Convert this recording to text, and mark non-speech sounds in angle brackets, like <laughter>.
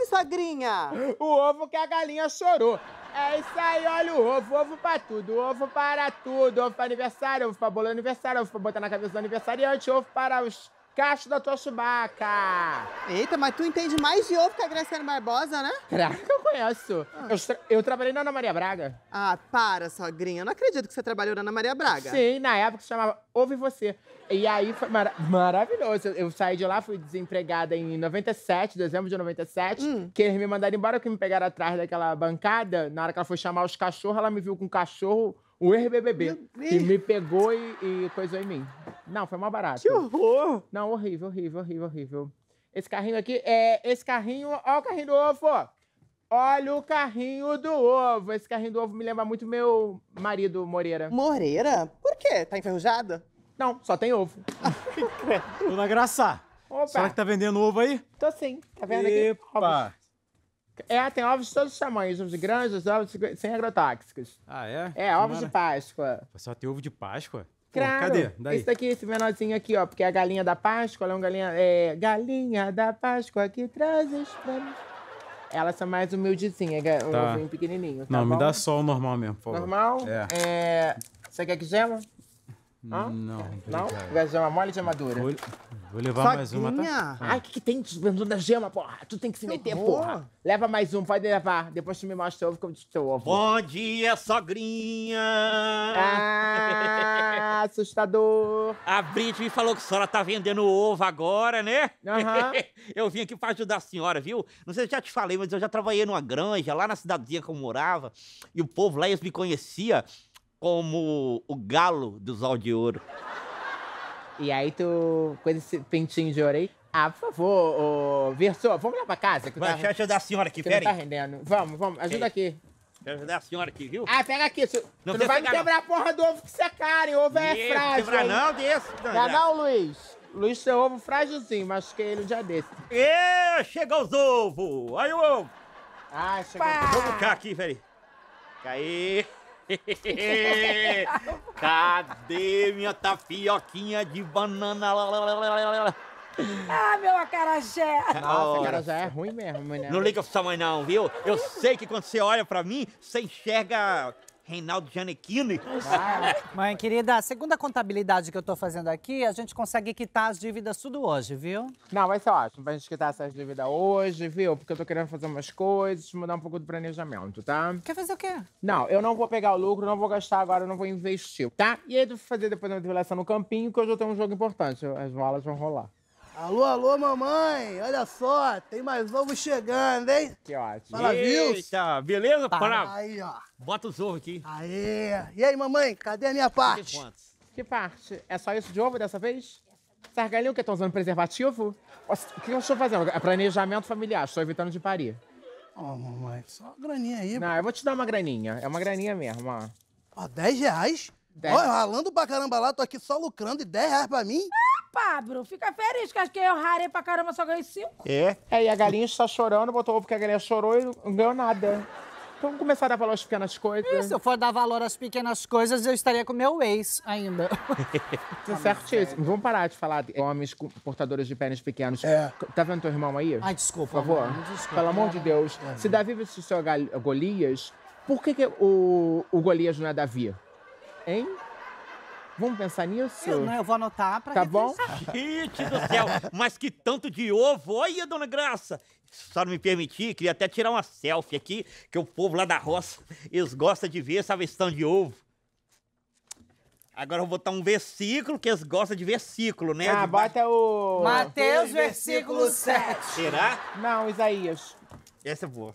ouve, sogrinha? O ovo que a galinha chorou. É isso aí, olha o ovo, ovo pra tudo, ovo para tudo, ovo pra aniversário, ovo pra bolo aniversário, ovo pra botar na cabeça do aniversariante, ovo para os Cacho da tua Subaca. Eita, mas tu entende mais de ovo que a Graciana Barbosa, né? Claro que eu conheço. Ah. Eu, tra eu, trabalhei na Ana Maria Braga. Ah, para, sogrinha. Eu não acredito que você trabalhou na Ana Maria Braga. Sim, na época se chamava e Você. E aí foi maravilhoso. Eu, saí de lá, fui desempregada em 97, dezembro de 97. Hum. Que eles me mandaram embora, que me pegaram atrás daquela bancada. Na hora que ela foi chamar os cachorros, ela me viu com o cachorro, o RBBB, bbb E me pegou e, e coisou em mim. Não, foi mal barato. Que horror! Não, horrível, horrível, horrível, horrível. Esse carrinho aqui, é, esse carrinho, olha o carrinho do ovo, Olha o carrinho do ovo. Esse carrinho do ovo me lembra muito meu marido, Moreira. Moreira? Por quê? Tá enferrujada? Não, só tem ovo. <laughs> Dona Graça, Opa. será que tá vendendo ovo aí? Tô sim, tá vendo Epa. aqui? Ovos. É, tem ovos de todos os tamanhos, ovos grandes, ovos sem agrotóxicos. Ah, é? É, ovos de Páscoa. Só tem ovo de Páscoa? Claro. Cadê? Daí. Esse daqui, esse menorzinho aqui, ó, porque é a galinha da Páscoa, ela é uma galinha. É, galinha da Páscoa que trazes pra mim. Elas são mais humildezinhas, um é, tá. ovinho pequenininho. Tá não, bom? me dá só o normal mesmo, por favor. Normal? É. é... Você quer que gema? Hã? Não. Não? Gema mole e gema dura? Olho... Vou levar mais uma, tá? Ah. Ai, o que, que tem da gema, porra? Tu tem que se meter, porra. Leva mais um, pode levar. Depois tu me mostra o ovo que eu te teu ovo. Bom dia, sogrinha! Ah, <laughs> assustador. A Brit me falou que a senhora tá vendendo ovo agora, né? Aham. Uhum. <laughs> eu vim aqui pra ajudar a senhora, viu? Não sei se eu já te falei, mas eu já trabalhei numa granja, lá na cidadezinha que eu morava. E o povo lá, eles me conhecia como o galo do Zal de Ouro. E aí tu, com esse pentinho de orelha, ah, por favor, ô, Versô, vamos lá pra casa. Que tá, deixa eu ajudar a senhora aqui, peraí. Tá rendendo. Vamos, vamos, ajuda aqui. Quero ajudar a senhora aqui, viu? Ah, pega aqui. Tu, não, tu não vai me quebrar a porra do ovo que você é caro, ovo é Isso, frágil. Quebrar não, desse. Não, não, não, Luiz. Luiz, seu ovo frágilzinho, mas que ele um dia desse. É, chega os ovos. Olha o ovo. Ah, chegou. Vamos cá aqui, peraí. Cai. <laughs> Cadê minha tapioquinha de banana? Ah, meu acarajé! Nossa, oh. acarajé é ruim mesmo, né? Não liga pra sua mãe não, viu? Eu sei que quando você olha pra mim, você enxerga Reinaldo Giannichini. Mãe querida, a segunda contabilidade que eu tô fazendo aqui, a gente consegue quitar as dívidas tudo hoje, viu? Não, vai ser ótimo pra gente quitar essas dívidas hoje, viu? Porque eu tô querendo fazer umas coisas, mudar um pouco do planejamento, tá? Quer fazer o quê? Não, eu não vou pegar o lucro, não vou gastar agora, não vou investir, tá? E aí tu vai fazer depois da relação no campinho, que hoje eu tenho um jogo importante. As bolas vão rolar. Alô, alô, mamãe! Olha só, tem mais ovo chegando, hein? Que ótimo. Fala, Eita, beleza? Para. Aí, ó. Bota os ovos aqui. Aê! E aí, mamãe, cadê a minha parte? Que parte? É só isso de ovo dessa vez? Sargalhinho, que estão tá usando preservativo? O que eu estou fazendo? É planejamento familiar, estou evitando de parir. Ó, oh, mamãe, só uma graninha aí. Não, eu vou te dar uma graninha. É uma graninha mesmo, ó. Ó, 10 reais? 10. Ó, ralando pra caramba lá, tô aqui só lucrando e 10 reais pra mim? Ah! Pablo, fica feliz, que acho que eu rarei pra caramba, só ganhei cinco. É, é e a galinha está chorando, botou ovo porque a galinha chorou e não ganhou nada. Então vamos começar a dar valor às pequenas coisas. E se eu for dar valor às pequenas coisas, eu estaria com meu ex ainda. <laughs> Tá certíssimo. Vamos parar de falar de homens com- portadores de pênis pequenos. É. Tá vendo teu irmão aí? Ai, desculpa. Por favor. amor, desculpa. Pelo amor de Deus. É. Se Davi o seu Golias, por que, que o, o Golias não é Davi? Hein? Vamos pensar nisso? Eu, não, eu vou anotar pra Tá bom? <laughs> Gente do céu, mas que tanto de ovo! Olha, dona Graça! Só não me permitir, queria até tirar uma selfie aqui, que o povo lá da roça, eles gostam de ver essa versão de ovo. Agora eu vou botar um versículo, que eles gostam de versículo, né? Ah, de... bota o... Mateus, versículo 7. Será? Não, Isaías. Essa é boa.